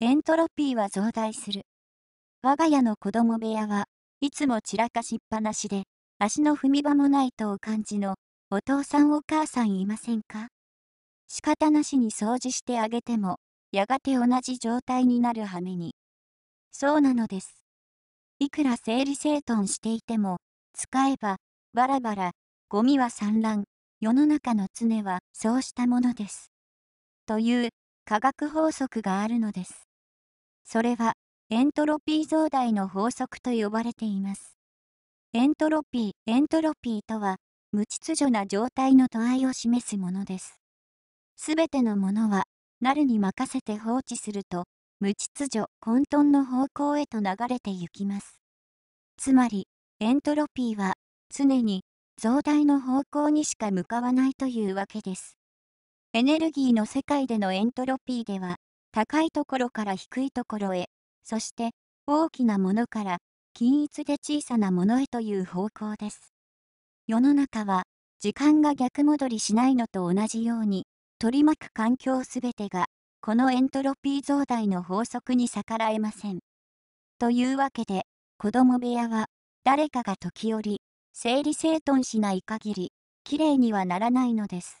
エントロピーは増大する。我が家の子供部屋はいつも散らかしっぱなしで、足の踏み場もないとお感じのお父さんお母さんいませんか仕方なしに掃除してあげても、やがて同じ状態になる羽目に。そうなのです。いくら整理整頓していても、使えば、バラバラ、ゴミは散乱、世の中の常はそうしたものです。という科学法則があるのです。それはエントロピー増大の法則と呼ばれています。エントロピー、エントロピーとは、無秩序な状態の度合いを示すものです。すべてのものは、なるに任せて放置すると、無秩序、混沌の方向へと流れていきます。つまり、エントロピーは、常に、増大の方向にしか向かわないというわけです。エネルギーの世界でのエントロピーでは、高いところから低いところへ、そして大きなものから均一で小さなものへという方向です。世の中は時間が逆戻りしないのと同じように取り巻く環境すべてがこのエントロピー増大の法則に逆らえません。というわけで子供部屋は誰かが時折整理整頓しない限りきれいにはならないのです。